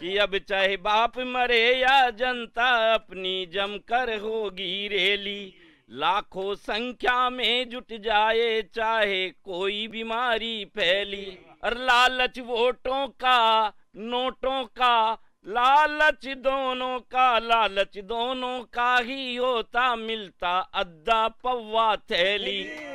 कि अब चाहे बाप मरे या जनता अपनी जमकर होगी रेली लाखों संख्या में जुट जाए चाहे कोई बीमारी फैली और लालच वोटों का नोटों का लालच दोनों का लालच दोनों का ही होता मिलता अद्दा पव्वा थैली